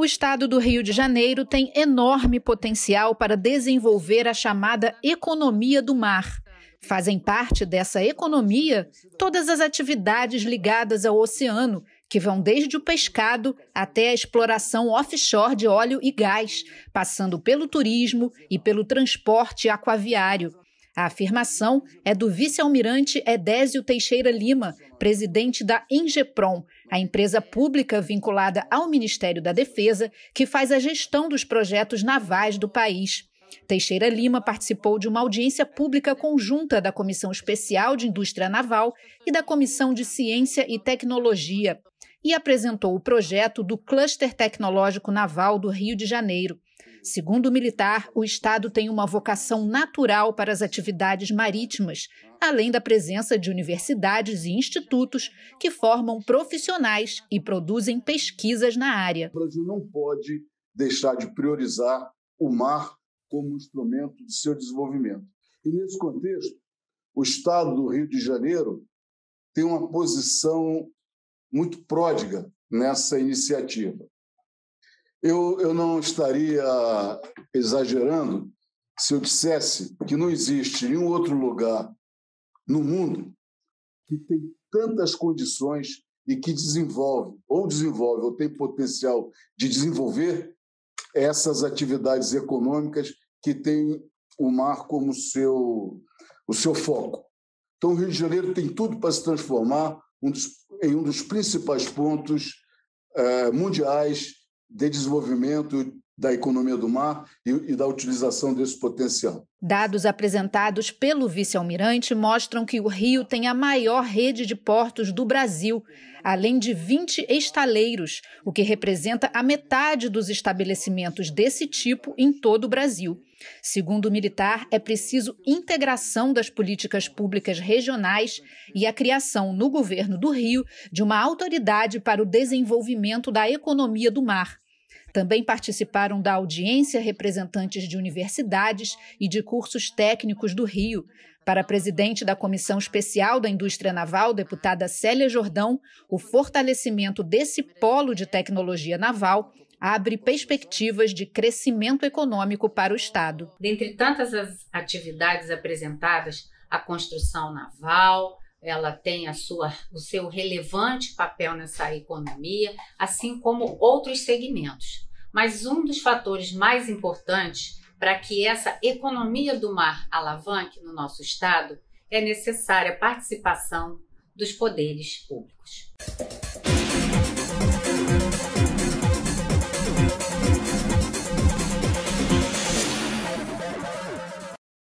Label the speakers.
Speaker 1: o estado do Rio de Janeiro tem enorme potencial para desenvolver a chamada economia do mar. Fazem parte dessa economia todas as atividades ligadas ao oceano, que vão desde o pescado até a exploração offshore de óleo e gás, passando pelo turismo e pelo transporte aquaviário. A afirmação é do vice-almirante Edésio Teixeira Lima, presidente da Ingepron, a empresa pública vinculada ao Ministério da Defesa, que faz a gestão dos projetos navais do país. Teixeira Lima participou de uma audiência pública conjunta da Comissão Especial de Indústria Naval e da Comissão de Ciência e Tecnologia e apresentou o projeto do Cluster Tecnológico Naval do Rio de Janeiro. Segundo o militar, o Estado tem uma vocação natural para as atividades marítimas, além da presença de universidades e institutos que formam profissionais e produzem pesquisas na área.
Speaker 2: O Brasil não pode deixar de priorizar o mar como instrumento de seu desenvolvimento. E nesse contexto, o Estado do Rio de Janeiro tem uma posição muito pródiga nessa iniciativa. Eu, eu não estaria exagerando se eu dissesse que não existe nenhum outro lugar no mundo que tem tantas condições e que desenvolve, ou desenvolve, ou tem potencial de desenvolver essas atividades econômicas que tem o mar como seu, o seu foco. Então, o Rio de Janeiro tem tudo para se transformar um dos, em um dos principais pontos eh, mundiais de desenvolvimento da economia do mar e, e, da utilização desse potencial.
Speaker 1: Dados apresentados pelo vice-almirante mostram que o Rio tem a maior rede de portos do Brasil, além de 20 estaleiros, o que representa a metade dos estabelecimentos desse tipo em todo o Brasil. Segundo o militar, é preciso integração das políticas públicas regionais e a criação no governo do Rio de uma autoridade para o desenvolvimento da economia do mar também participaram da audiência representantes de universidades e de cursos técnicos do Rio. Para a presidente da Comissão Especial da Indústria Naval, deputada Célia Jordão, o fortalecimento desse polo de tecnologia naval abre perspectivas de crescimento econômico para o Estado. Dentre tantas as atividades
Speaker 3: apresentadas, a construção naval, ela tem a sua, o seu relevante papel nessa economia, assim como outros segmentos. Mas um dos fatores mais importantes para que essa economia do mar alavanque no nosso estado é necessária a participação dos poderes públicos.